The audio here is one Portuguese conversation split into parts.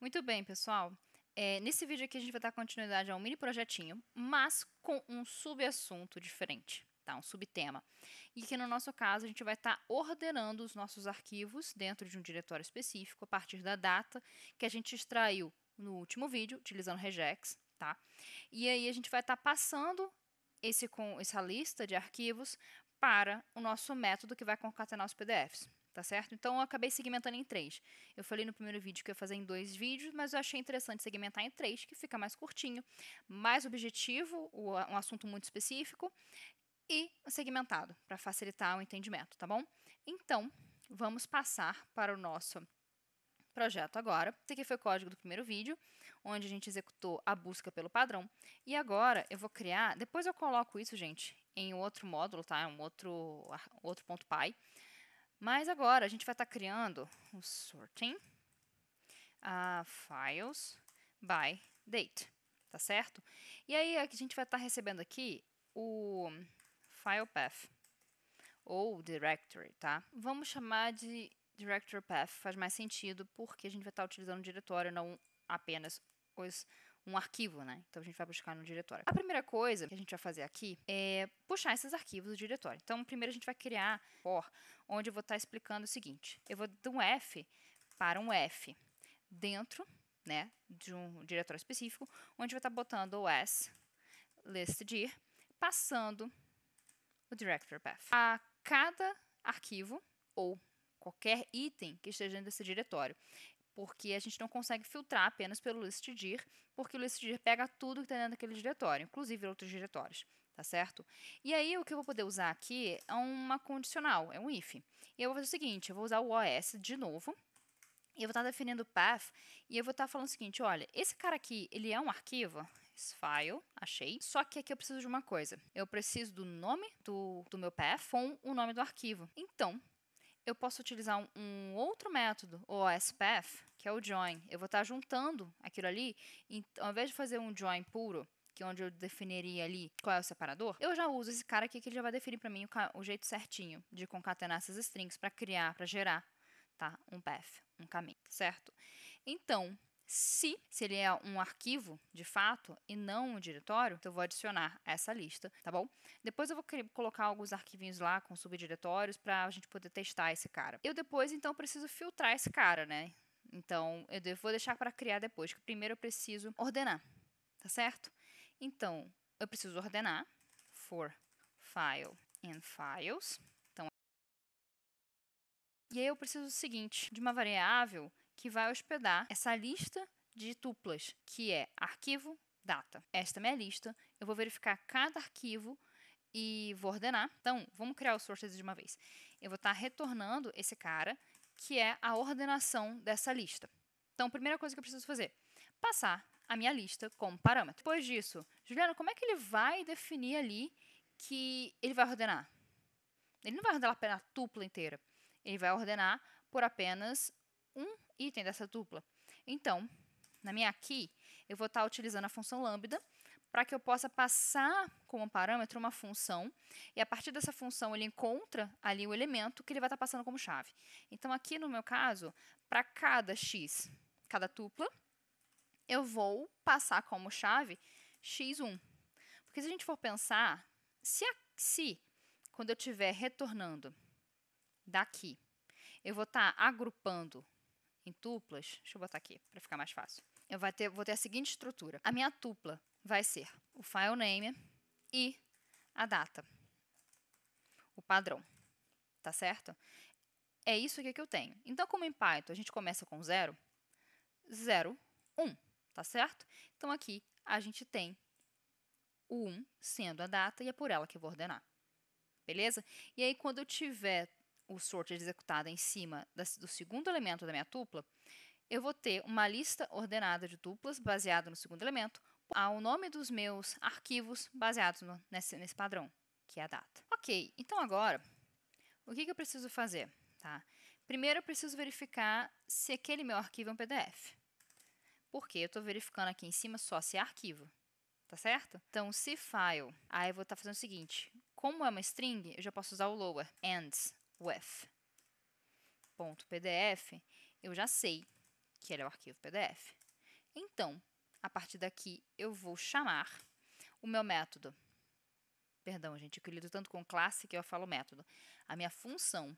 Muito bem, pessoal. É, nesse vídeo aqui a gente vai dar continuidade a um mini projetinho, mas com um subassunto diferente, tá? Um subtema. E que no nosso caso a gente vai estar tá ordenando os nossos arquivos dentro de um diretório específico a partir da data que a gente extraiu no último vídeo, utilizando regex, tá? E aí a gente vai estar tá passando esse com essa lista de arquivos para o nosso método que vai concatenar os PDFs tá certo? Então eu acabei segmentando em três. Eu falei no primeiro vídeo que eu ia fazer em dois vídeos, mas eu achei interessante segmentar em três, que fica mais curtinho, mais objetivo, um assunto muito específico e segmentado, para facilitar o entendimento, tá bom? Então, vamos passar para o nosso projeto agora. Esse aqui foi o código do primeiro vídeo, onde a gente executou a busca pelo padrão. E agora eu vou criar, depois eu coloco isso, gente, em outro módulo, tá? Um outro, ah, outro ponto pai mas agora a gente vai estar tá criando o sorting uh, files by date, tá certo? E aí a gente vai estar tá recebendo aqui o file path ou directory, tá? Vamos chamar de directory path, faz mais sentido porque a gente vai estar tá utilizando o diretório, não apenas os um arquivo, né? Então a gente vai buscar no diretório. A primeira coisa que a gente vai fazer aqui é puxar esses arquivos do diretório. Então primeiro a gente vai criar for, onde eu vou estar tá explicando o seguinte. Eu vou de um F para um F dentro, né, de um diretório específico, onde vai estar tá botando o S listdir passando o directory path. A cada arquivo ou qualquer item que esteja dentro desse diretório porque a gente não consegue filtrar apenas pelo Listdir, porque o Listdir pega tudo que tem tá dentro daquele diretório, inclusive outros diretórios, tá certo? E aí o que eu vou poder usar aqui é uma condicional, é um if. E eu vou fazer o seguinte, eu vou usar o OS de novo, e eu vou estar tá definindo o path, e eu vou estar tá falando o seguinte, olha, esse cara aqui, ele é um arquivo, esse file, achei. Só que aqui eu preciso de uma coisa. Eu preciso do nome do, do meu path com o nome do arquivo. Então, eu posso utilizar um, um outro método, o OSPath, que é o join. Eu vou estar tá juntando aquilo ali, em, ao invés de fazer um join puro, que é onde eu definiria ali qual é o separador, eu já uso esse cara aqui que ele já vai definir para mim o, o, jeito certinho de concatenar essas strings para criar, para gerar, tá? Um path, um caminho, certo? Então, se, se ele é um arquivo, de fato, e não um diretório, então eu vou adicionar essa lista, tá bom? Depois eu vou colocar alguns arquivinhos lá com subdiretórios para a gente poder testar esse cara. Eu depois, então, preciso filtrar esse cara, né? Então, eu vou deixar para criar depois, que primeiro eu preciso ordenar, tá certo? Então, eu preciso ordenar for file and files. Então, e aí eu preciso o seguinte, de uma variável que vai hospedar essa lista de tuplas, que é arquivo, data. Esta é minha lista. Eu vou verificar cada arquivo e vou ordenar. Então, vamos criar o sources de uma vez. Eu vou estar tá retornando esse cara, que é a ordenação dessa lista. Então, primeira coisa que eu preciso fazer, passar a minha lista como parâmetro. Depois disso, Juliana, como é que ele vai definir ali que ele vai ordenar? Ele não vai ordenar pela tupla inteira. Ele vai ordenar por apenas um item dessa dupla. Então, na minha aqui, eu vou estar tá utilizando a função lambda para que eu possa passar como parâmetro uma função e a partir dessa função ele encontra ali o elemento que ele vai estar tá passando como chave. Então, aqui no meu caso, para cada x, cada tupla, eu vou passar como chave x1. Porque se a gente for pensar, se, a, se quando eu estiver retornando daqui, eu vou estar tá agrupando em tuplas. Deixa eu botar aqui para ficar mais fácil. Eu vou ter, vou ter a seguinte estrutura. A minha tupla vai ser o file name e a data. O padrão. Tá certo? É isso aqui que eu tenho. Então, como em Python a gente começa com 0, 0, 1, tá certo? Então, aqui a gente tem o 1 sendo a data e é por ela que eu vou ordenar. Beleza? E aí, quando eu tiver o sort executado em cima da, do segundo elemento da minha tupla, eu vou ter uma lista ordenada de tuplas baseada no segundo elemento ao nome dos meus arquivos baseados no, nesse, nesse, padrão, que é a data. Ok, então agora, o que, que eu preciso fazer? Tá? Primeiro, eu preciso verificar se aquele meu arquivo é um PDF. Porque eu estou verificando aqui em cima só se é arquivo, tá certo? Então, se file, aí eu vou estar tá fazendo o seguinte, como é uma string, eu já posso usar o lower, ends, with.pdf, eu já sei que ele é o arquivo PDF. Então, a partir daqui, eu vou chamar o meu método. Perdão, gente, eu lido tanto com classe que eu falo método. A minha função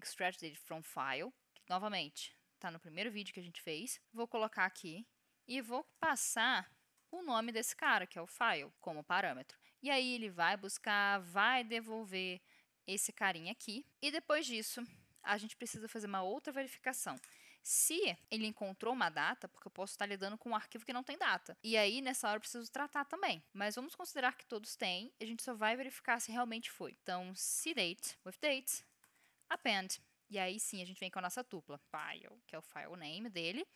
extracted from file, que, novamente, está no primeiro vídeo que a gente fez. Vou colocar aqui e vou passar o nome desse cara, que é o file, como parâmetro. E aí ele vai buscar, vai devolver, esse carinha aqui. E depois disso, a gente precisa fazer uma outra verificação. Se ele encontrou uma data, porque eu posso estar lidando com um arquivo que não tem data. E aí, nessa hora, eu preciso tratar também. Mas vamos considerar que todos têm, a gente só vai verificar se realmente foi. Então, se date with date, append e aí sim a gente vem com a nossa tupla, file, que é o file name dele,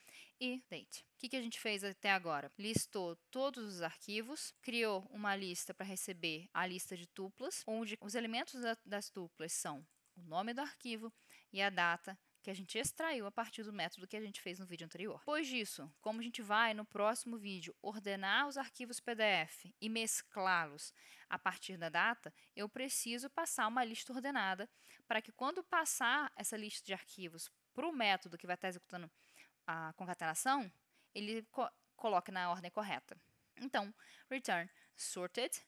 e date. O que, que a gente fez até agora? Listou todos os arquivos, criou uma lista para receber a lista de tuplas, onde os elementos das tuplas são o nome do arquivo e a data que a gente extraiu a partir do método que a gente fez no vídeo anterior. Depois disso, como a gente vai no próximo vídeo ordenar os arquivos PDF e mesclá-los a partir da data, eu preciso passar uma lista ordenada para que quando passar essa lista de arquivos para o método que vai estar tá executando a concatenação, ele co coloque na ordem correta. Então, return sorted,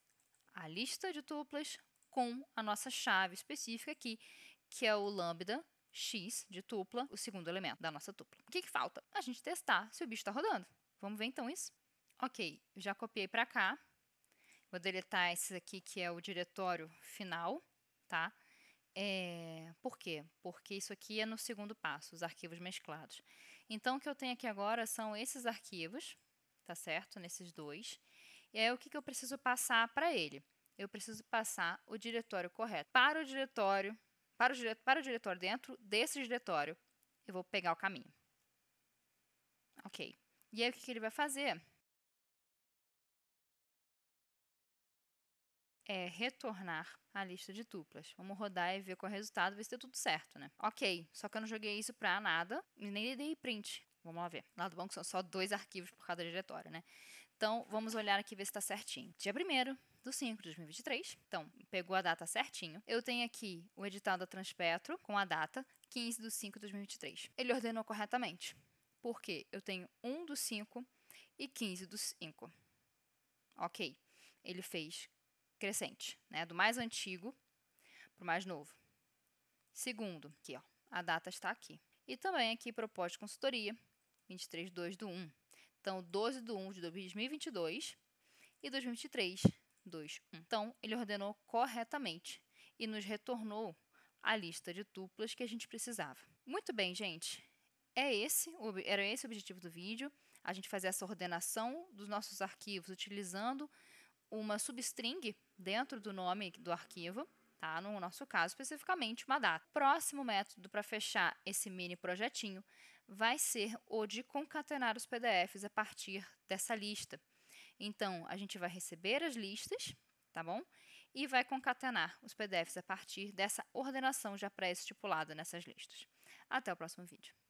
a lista de tuplas com a nossa chave específica aqui, que é o lambda x de tupla, o segundo elemento da nossa tupla. O que, que falta? A gente testar se o bicho está rodando. Vamos ver então isso. Ok, já copiei para cá. Vou deletar esse aqui que é o diretório final, tá? É, por quê? Porque isso aqui é no segundo passo, os arquivos mesclados. Então, o que eu tenho aqui agora são esses arquivos, tá certo? Nesses dois. E aí, o que, que eu preciso passar para ele? Eu preciso passar o diretório correto. Para o diretório para o, para o diretor dentro desse diretório, eu vou pegar o caminho. Ok. E aí o que, que ele vai fazer? É retornar a lista de tuplas. Vamos rodar e ver qual é o resultado, ver se deu tudo certo, né? Ok, só que eu não joguei isso pra nada e nem dei print. Vamos lá ver. Lá do banco são só dois arquivos por cada diretório, né? Então, vamos olhar aqui ver se está certinho. Dia 1 do 5 de 2023. Então, pegou a data certinho. Eu tenho aqui o edital da Transpetro com a data 15 de 5 de 2023. Ele ordenou corretamente. Por quê? eu tenho 1 do 5 e 15 do 5. Ok. Ele fez crescente, né? Do mais antigo para o mais novo. Segundo, aqui, ó, a data está aqui. E também aqui propósito de consultoria, 23 2 do 1. Então, 12 de 1 de 2022 e 2023, 2, 1. Então, ele ordenou corretamente e nos retornou a lista de tuplas que a gente precisava. Muito bem, gente. É esse, era esse o objetivo do vídeo. A gente fazer essa ordenação dos nossos arquivos utilizando uma substring dentro do nome do arquivo, tá? No nosso caso, especificamente, uma data. Próximo método para fechar esse mini projetinho vai ser o de concatenar os PDFs a partir dessa lista. Então, a gente vai receber as listas, tá bom? E vai concatenar os PDFs a partir dessa ordenação já pré-estipulada nessas listas. Até o próximo vídeo.